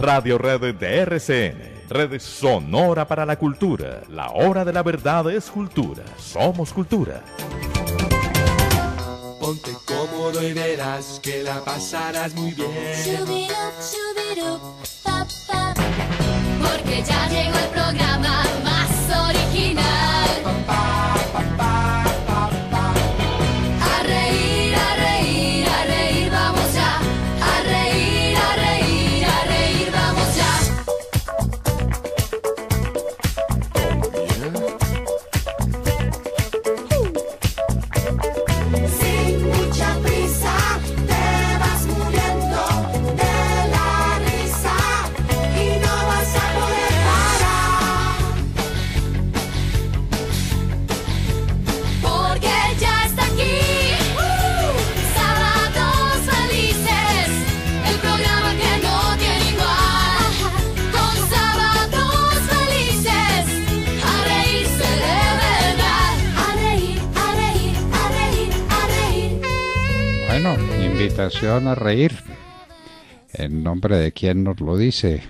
Radio Redes, de RCN, Red Sonora para la Cultura. La hora de la verdad es cultura. Somos cultura. Ponte cómodo y verás que la pasarás muy bien. porque ya llegó el programa van a reír. ¿En nombre de quien nos lo dice?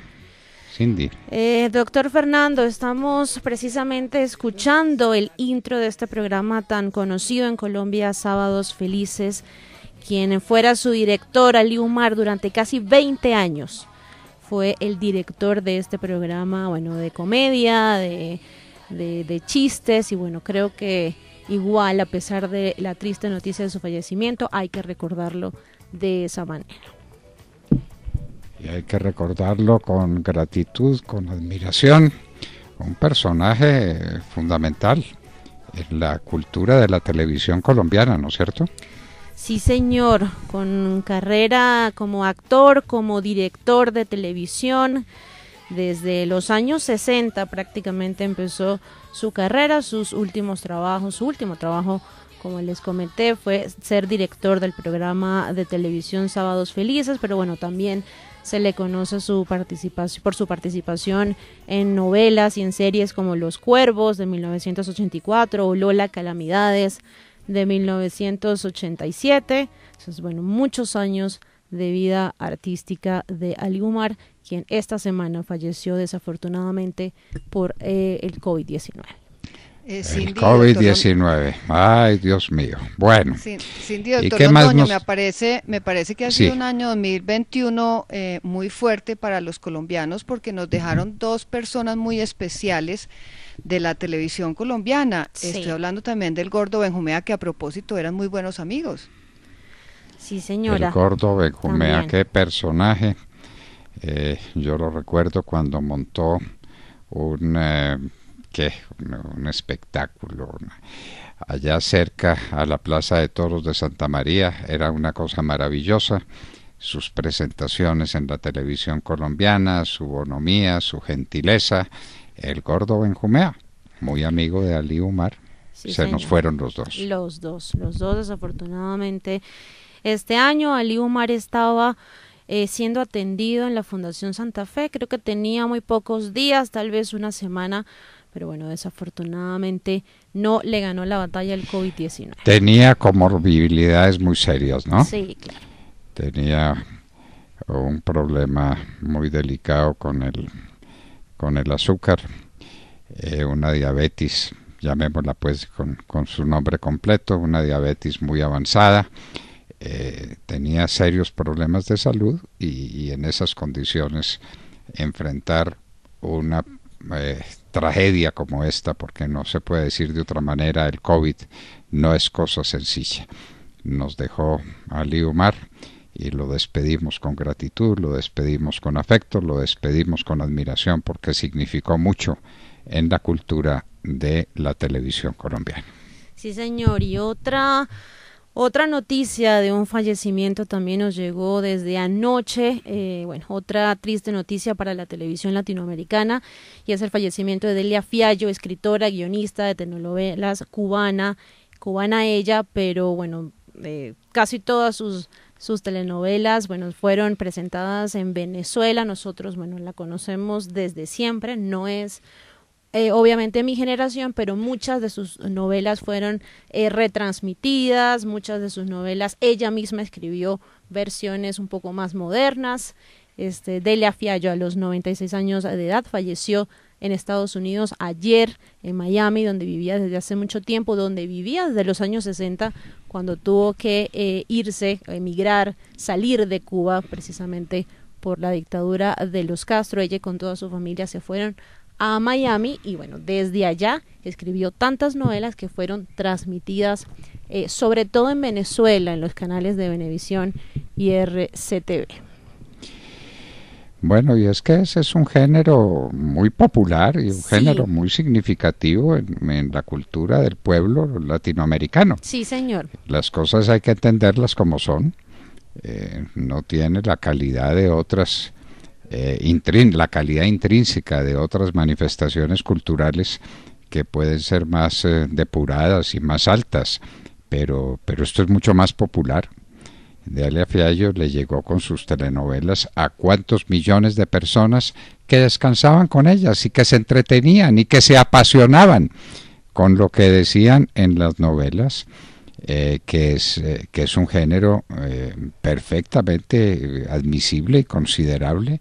Cindy. Eh, doctor Fernando, estamos precisamente escuchando el intro de este programa tan conocido en Colombia, Sábados Felices, quien fuera su director Umar, durante casi 20 años. Fue el director de este programa, bueno, de comedia, de, de chistes, y bueno, creo que igual, a pesar de la triste noticia de su fallecimiento, hay que recordarlo de esa manera. Y hay que recordarlo con gratitud, con admiración, un personaje fundamental en la cultura de la televisión colombiana, ¿no es cierto? Sí, señor, con carrera como actor, como director de televisión, desde los años 60 prácticamente empezó su carrera, sus últimos trabajos, su último trabajo como les comenté, fue ser director del programa de televisión Sábados Felices, pero bueno, también se le conoce su participación, por su participación en novelas y en series como Los Cuervos de 1984 o Lola Calamidades de 1987. Entonces, bueno, muchos años de vida artística de Aliumar, quien esta semana falleció desafortunadamente por eh, el COVID-19. Eh, el COVID-19. Ay, Dios mío. Bueno. Sin, me, parece, me parece que ha sido un año 2021 eh, muy fuerte para los colombianos porque nos dejaron dos personas muy especiales de la televisión colombiana. Estoy hablando también del gordo Benjumea, que a propósito eran muy buenos amigos. Sí, señora. El gordo Benjumea, qué personaje. Eh, yo lo recuerdo cuando montó un que un espectáculo. Allá cerca a la Plaza de Toros de Santa María era una cosa maravillosa. Sus presentaciones en la televisión colombiana, su bonomía, su gentileza. El gordo Benjumea, muy amigo de Ali Umar. se nos fueron los dos. Los dos, los dos desafortunadamente. Este año Ali Umar estaba eh, siendo atendido en la Fundación Santa Fe. Creo que tenía muy pocos días, tal vez una semana pero bueno, desafortunadamente no le ganó la batalla el COVID-19. Tenía comorbilidades muy serias, ¿no? Sí, claro. Tenía un problema muy delicado con el, con el azúcar, eh, una diabetes, llamémosla pues con, con, su nombre completo, una diabetes muy avanzada. Eh, tenía serios problemas de salud y en esas condiciones enfrentar una eh, tragedia como esta, porque no se puede decir de otra manera, el COVID no es cosa sencilla. Nos dejó Ali Omar y lo despedimos con gratitud, lo despedimos con afecto, lo despedimos con admiración porque significó mucho en la cultura de la televisión colombiana. Sí, señor, y otra otra noticia de un fallecimiento también nos llegó desde anoche, eh, bueno, otra triste noticia para la televisión latinoamericana y es el fallecimiento de Delia Fiallo, escritora, guionista de telenovelas cubana, cubana ella, pero bueno, eh, casi todas sus sus telenovelas, bueno, fueron presentadas en Venezuela. Nosotros, bueno, la conocemos desde siempre. No es eh, obviamente mi generación, pero muchas de sus novelas fueron eh, retransmitidas, muchas de sus novelas ella misma escribió versiones un poco más modernas. Este, Delia Fiallo a los 96 años de edad falleció en Estados Unidos ayer en Miami, donde vivía desde hace mucho tiempo, donde vivía desde los años 60, cuando tuvo que eh, irse, emigrar, salir de Cuba precisamente por la dictadura de los Castro. Ella con toda su familia se fueron a Miami y bueno, desde allá escribió tantas novelas que fueron transmitidas eh, sobre todo en Venezuela en los canales de Venevisión y RCTV. Bueno, y es que ese es un género muy popular y un género muy significativo en, la cultura del pueblo latinoamericano. Sí, señor. Las cosas hay que entenderlas como son. Eh, no tiene la calidad de otras eh, la calidad intrínseca de otras manifestaciones culturales que pueden ser más eh, depuradas y más altas, pero, esto es mucho más popular. Dalia Fiallo le llegó con sus telenovelas a cuántos millones de personas que descansaban con ellas y que se entretenían y que se apasionaban con lo que decían en las novelas eh, que, es, eh, que es un género eh, perfectamente admisible y considerable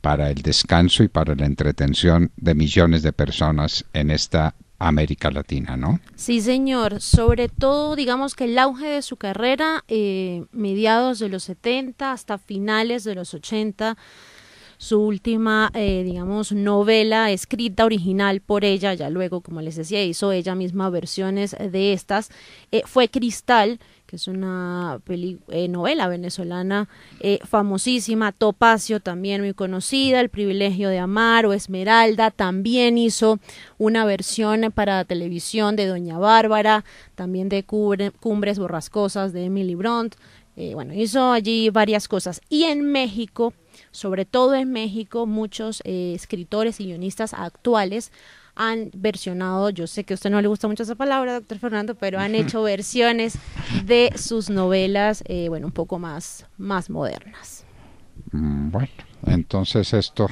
para el descanso y para la entretención de millones de personas en esta América Latina, ¿no? Sí, señor. Sobre todo, digamos que el auge de su carrera, mediados de los 70 hasta finales de los 80, su última, eh, digamos, novela escrita original por ella, ya luego, como les decía, hizo ella misma versiones de estas, eh, fue Cristal, que es una eh, novela venezolana famosísima, Topacio también muy conocida, El privilegio de amar o Esmeralda, también hizo una versión para televisión de Doña Bárbara, también de Cumbres Borrascosas de Emily Bront, bueno, hizo allí varias cosas. Y en México sobre todo en México, muchos eh, escritores y guionistas actuales han versionado, yo sé que a usted no le gusta mucho esa palabra, doctor Fernando, pero han hecho versiones de sus novelas, eh, bueno, un poco más, más modernas. Mm, bueno, entonces esto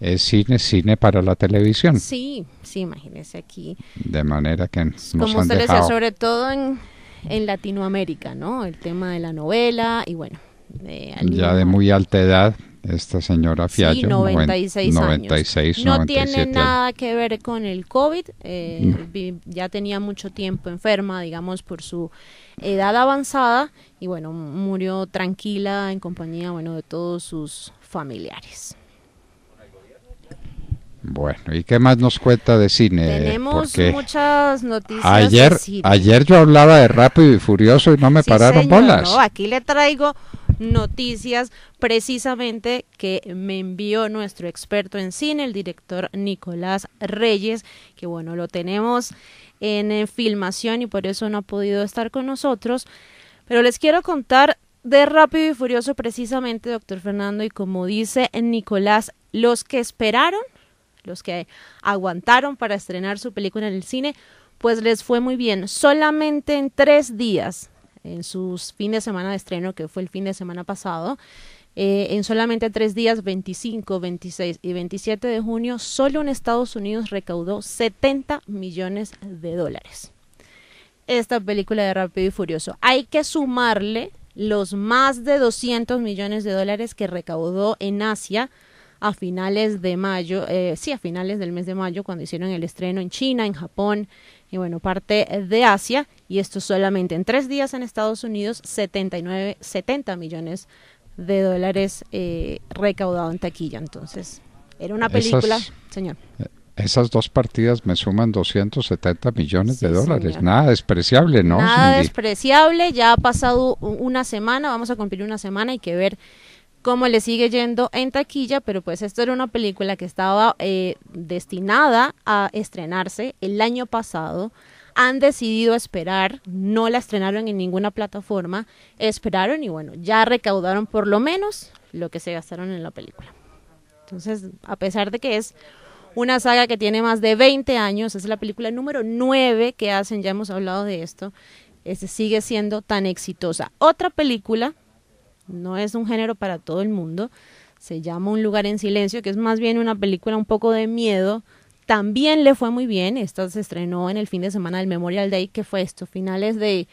es cine, cine para la televisión. Sí, sí, imagínese aquí. De manera que Como se usted sobre todo en, Latinoamérica, ¿no? El tema de la novela y bueno. ya de muy alta edad esta señora Fiallo. 96, años. No tiene nada que ver con el COVID. Eh, ya tenía mucho tiempo enferma, digamos, por su edad avanzada. Y bueno, murió tranquila en compañía, bueno, de todos sus familiares. Bueno, ¿y qué más nos cuenta de cine? Tenemos muchas noticias. Ayer, ayer yo hablaba de Rápido y Furioso y no me pararon bolas. aquí le traigo noticias precisamente que me envió nuestro experto en cine, el director Nicolás Reyes, que bueno, lo tenemos en, eh, filmación y por eso no ha podido estar con nosotros. Pero les quiero contar de Rápido y Furioso precisamente, doctor Fernando, y como dice Nicolás, los que esperaron, los que aguantaron para estrenar su película en el cine, pues les fue muy bien. Solamente en tres días en sus fin de semana de estreno, que fue el fin de semana pasado. Eh, en solamente tres días, 25, 26 y 27 de junio, solo en Estados Unidos recaudó 70 millones de dólares. Esta película de Rápido y Furioso. Hay que sumarle los más de 200 millones de dólares que recaudó en Asia a finales de mayo, eh, sí, a finales del mes de mayo, cuando hicieron el estreno en China, en Japón, y bueno, parte de Asia, y esto solamente en tres días en Estados Unidos, 79, 70 millones de dólares eh, recaudado en taquilla. Entonces, era una película, señor. Eh, esas dos partidas me suman 270 millones de dólares. Nada despreciable, ¿no? Nada despreciable. Ya ha pasado una semana, vamos a cumplir una semana, hay que ver cómo le sigue yendo en taquilla, pero pues esto era una película que estaba eh, destinada a estrenarse el año pasado. Han decidido esperar, no la estrenaron en ninguna plataforma, esperaron y bueno, ya recaudaron por lo menos lo que se gastaron en la película. Entonces, a pesar de que es una saga que tiene más de 20 años, es la película número 9 que hacen, ya hemos hablado de esto, este sigue siendo tan exitosa. Otra película no es un género para todo el mundo. Se llama Un lugar en silencio, que es más bien una película un poco de miedo. También le fue muy bien. Esta se estrenó en el fin de semana del Memorial Day, que fue esto, finales de,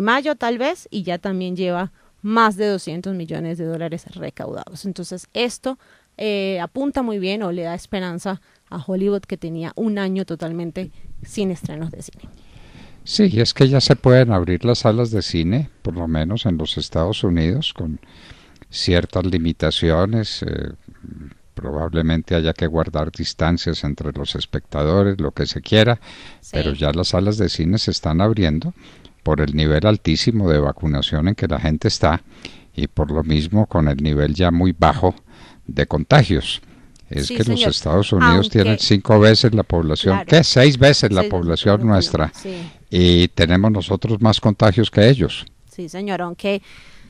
mayo tal vez, y ya también lleva más de 200 millones de dólares recaudados. Entonces esto eh, apunta muy bien o le da esperanza a Hollywood que tenía un año totalmente sin estrenos de cine. Sí, es que ya se pueden abrir las salas de cine, por lo menos en los Estados Unidos, con ciertas limitaciones. Eh, probablemente haya que guardar distancias entre los espectadores, lo que se quiera, pero ya las salas de cine se están abriendo por el nivel altísimo de vacunación en que la gente está y por lo mismo con el nivel ya muy bajo de contagios. Es que los Estados Unidos tienen cinco veces la población, ¿qué? Seis veces la población nuestra. Sí y tenemos nosotros más contagios que ellos. Sí, señor, aunque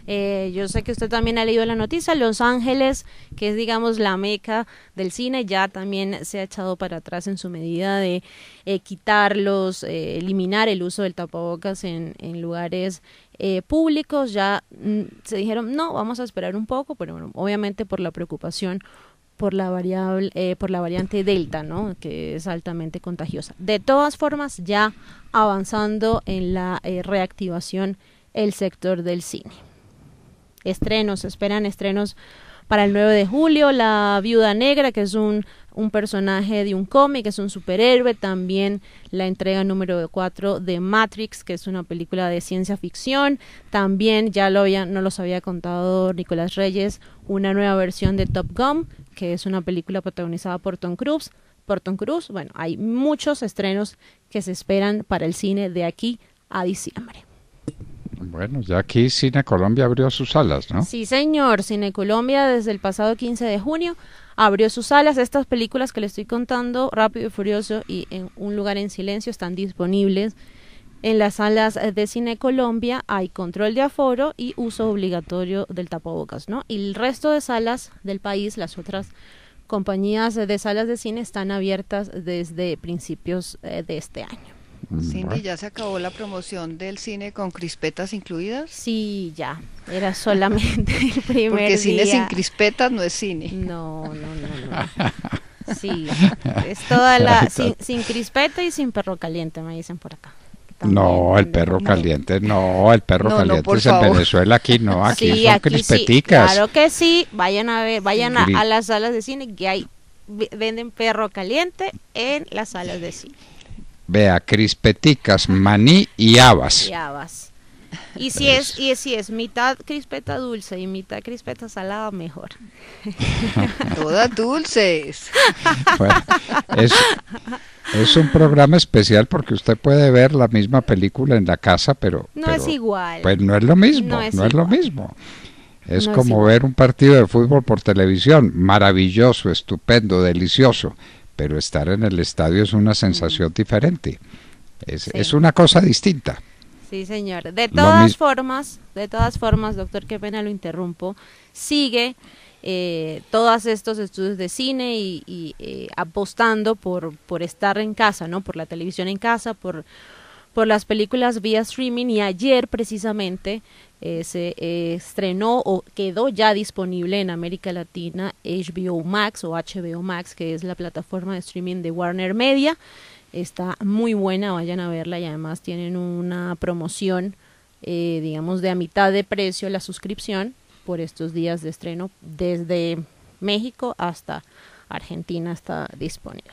eh, yo sé que usted también ha leído la noticia, Los Ángeles, que es digamos la meca del cine, ya también se ha echado para atrás en su medida de eh, quitarlos, eh, eliminar el uso del tapabocas en, lugares públicos. Ya mm, se dijeron, no, vamos a esperar un poco, pero bueno, obviamente por la preocupación por la variable, eh, por la variante delta, ¿no? Que es altamente contagiosa. De todas formas, ya avanzando en la eh, reactivación el sector del cine. Estrenos, esperan estrenos para el 9 de julio, La Viuda Negra, que es un, un personaje de un cómic, es un superhéroe, también la entrega número 4 de Matrix, que es una película de ciencia ficción, también ya lo había, no los había contado Nicolás Reyes, una nueva versión de Top Gun, que es una película protagonizada por Tom Cruise. Por Tom Cruise, bueno, hay muchos estrenos que se esperan para el cine de aquí a diciembre. Bueno, ya aquí Cine Colombia abrió sus alas, ¿no? Sí, señor. Cine Colombia desde el pasado 15 de junio abrió sus alas. Estas películas que le estoy contando, Rápido y Furioso y En un lugar en silencio, están disponibles en las salas eh, de Cine Colombia hay control de aforo y uso obligatorio del tapabocas, ¿no? Y el resto de salas del país, las otras compañías eh, de salas de cine están abiertas desde principios eh, de este año. Mm, Cindy, ¿ya se acabó la promoción del cine con crispetas incluidas? Sí, ya. Era solamente el primer Porque cine sin crispetas no es cine. No, no, no, Sí, es toda la... Sin, sin crispeta y sin perro caliente, me dicen por acá. No, el perro caliente, no, el perro caliente es en Venezuela, aquí no, aquí son crispeticas. claro que sí, vayan a ver, vayan a, las salas de cine que hay, venden perro caliente en las salas de cine. Vea, crispeticas, maní y habas. Y habas. Y si es, y si es mitad crispeta dulce y mitad crispeta salada, mejor. Todas dulces. es, es un programa especial porque usted puede ver la misma película en la casa, pero... No es igual. Pues no es lo mismo, no es, lo mismo. Es como ver un partido de fútbol por televisión, maravilloso, estupendo, delicioso, pero estar en el estadio es una sensación diferente. Es, es una cosa distinta. Sí, señor. De todas formas, de todas formas, doctor, qué pena lo interrumpo. Sigue eh, todos estos estudios de cine y, eh, apostando por, por estar en casa, ¿no? Por la televisión en casa, por, las películas vía streaming y ayer precisamente eh, se estrenó o quedó ya disponible en América Latina HBO Max o HBO Max, que es la plataforma de streaming de Warner Media. Está muy buena, vayan a verla y además tienen una promoción, digamos, de a mitad de precio la suscripción por estos días de estreno desde México hasta Argentina está disponible.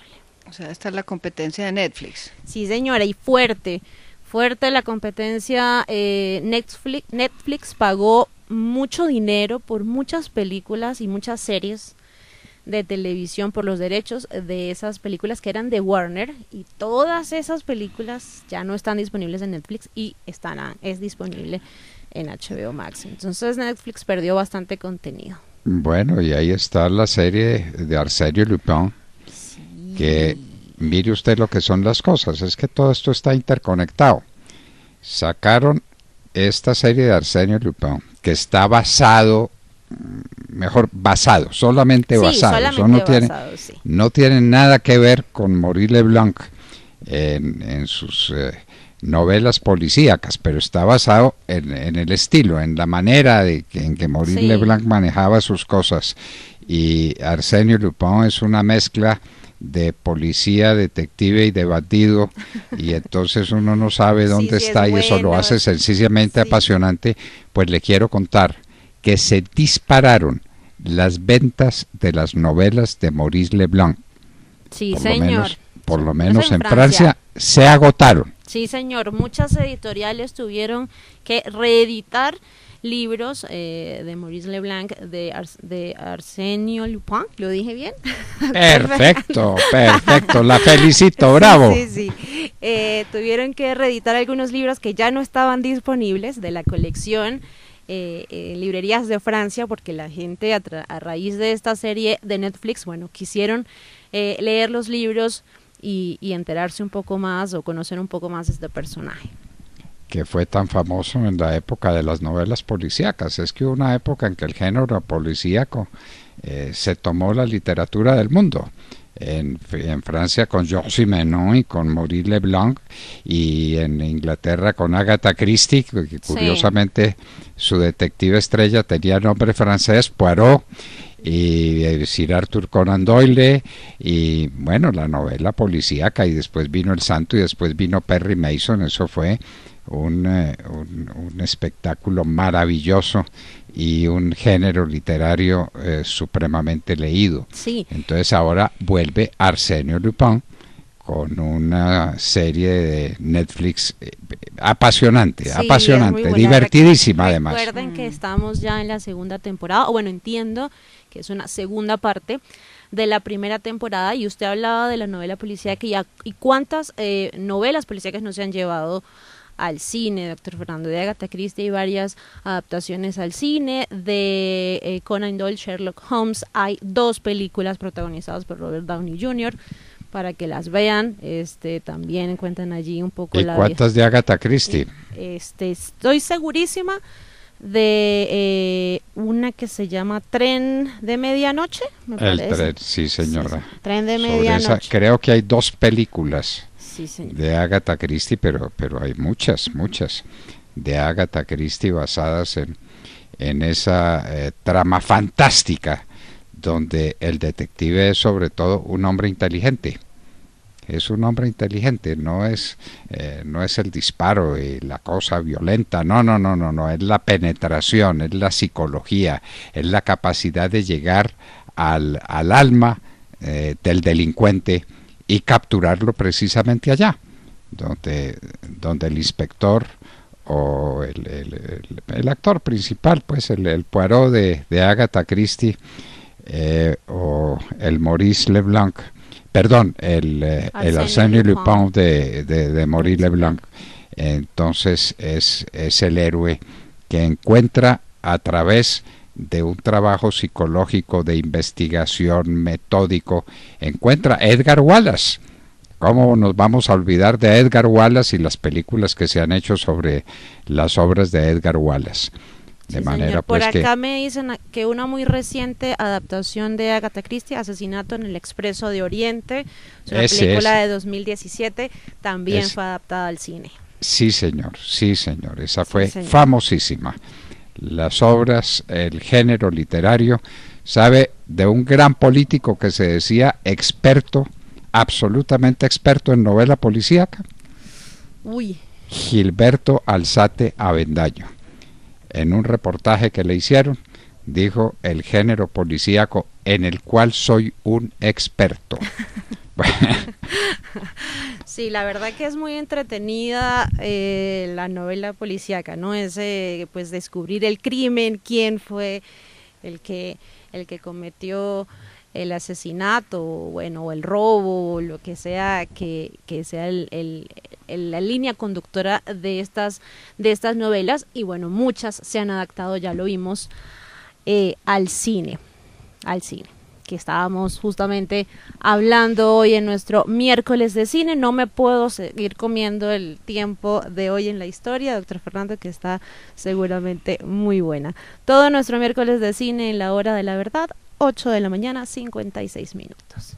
O sea, esta es la competencia de Netflix. Sí, señora, y fuerte, fuerte la competencia. Eh, Netflix, Netflix pagó mucho dinero por muchas películas y muchas series de televisión por los derechos de esas películas que eran de Warner y todas esas películas ya no están disponibles en Netflix y están es disponible en HBO Max. Entonces Netflix perdió bastante contenido. Bueno, y ahí está la serie de Arsenio Lupin, que mire usted lo que son las cosas, es que todo esto está interconectado. Sacaron esta serie de Arsenio Lupin, que está basado, mm, mejor basado, solamente basado, no, tiene, no tiene nada que ver con Maurice Leblanc en, en sus... Eh, novelas policíacas, pero está basado en, el estilo, en la manera de, en que Maurice Leblanc manejaba sus cosas. Y Arsenio Lupin es una mezcla de policía, detective y debatido. y entonces uno no sabe dónde está y eso lo hace sencillamente apasionante, pues le quiero contar que se dispararon las ventas de las novelas de Maurice Leblanc. Sí, por Lo menos, por lo menos en, Francia se agotaron. Sí, señor, muchas editoriales tuvieron que reeditar libros eh, de Maurice Leblanc, de, de Arsenio Lupin, ¿lo dije bien? Perfecto, perfecto, la felicito, bravo. Sí, sí, eh, tuvieron que reeditar algunos libros que ya no estaban disponibles de la colección. Eh, librerías de Francia porque la gente a, a, raíz de esta serie de Netflix, bueno, quisieron leer los libros y, enterarse un poco más o conocer un poco más de este personaje que fue tan famoso en la época de las novelas policíacas. Es que una época en que el género policíaco eh, se tomó la literatura del mundo. En, Francia con Georges Simenon y con Maurice Leblanc y en Inglaterra con Agatha Christie, que curiosamente su detective estrella tenía nombre francés, Poirot y decir eh, Sir Arthur Conan Doyle y bueno, la novela policíaca y después vino El Santo y después vino Perry Mason, eso fue un, eh, espectáculo maravilloso y un género literario eh, supremamente leído. Entonces ahora vuelve Arsenio Lupin con una serie de Netflix apasionante, apasionante, divertidísima además. Recuerden que estamos ya en la segunda temporada, o bueno, entiendo que es una segunda parte de la primera temporada y usted hablaba de la novela policíaca y, a, y cuántas eh, novelas policíacas no se han llevado al cine, Doctor Fernando de Agatha Christie y varias adaptaciones al cine de eh, Conan Doyle, Sherlock Holmes. Hay dos películas protagonizadas por Robert Downey Jr. para que las vean. Este también encuentran allí un poco ¿Y cuántas de Agatha Christie? Este estoy segurísima de eh, una que se llama Tren de Medianoche. el tren, sí señora. tren de Medianoche. creo que hay dos películas de Agatha Christie, pero, pero hay muchas, muchas de Agatha Christie basadas en, esa eh, trama fantástica donde el detective es sobre todo un hombre inteligente es un hombre inteligente, no es, eh, no es el disparo y la cosa violenta, no, no, no, no, no, es la penetración, es la psicología, es la capacidad de llegar al, alma eh, del delincuente y capturarlo precisamente allá, donde, donde el inspector o el, actor principal, pues el, el Poirot de, de Agatha Christie eh, o el Maurice Leblanc, perdón, el, eh, Arsenio Lupin de, de, de Maurice Leblanc. Entonces es, es el héroe que encuentra a través de un trabajo psicológico de investigación metódico, encuentra Edgar Wallace. ¿Cómo nos vamos a olvidar de Edgar Wallace y las películas que se han hecho sobre las obras de Edgar Wallace? Por pues, acá me dicen que una muy reciente adaptación de Agatha Christie, Asesinato en el Expreso de Oriente, una película de 2017, también fue adaptada al cine. Sí, señor, sí, señor, esa fue famosísima. Las obras, el género literario, sabe de un gran político que se decía experto, absolutamente experto en novela policíaca. Uy. Gilberto Alzate Avendaño en un reportaje que le hicieron, dijo el género policíaco en el cual soy un experto. sí, la verdad que es muy entretenida eh, la novela policíaca, ¿no? Es eh, pues descubrir el crimen, quién fue el que, el que cometió el asesinato, bueno, el robo, lo que sea que, que sea la línea conductora de estas, de estas novelas. Y bueno, muchas se han adaptado, ya lo vimos, eh, al cine, al cine que estábamos justamente hablando hoy en nuestro miércoles de cine. No me puedo seguir comiendo el tiempo de hoy en la historia, doctor Fernando, que está seguramente muy buena. Todo nuestro miércoles de cine en la hora de la verdad 8 de la mañana, 56 minutos.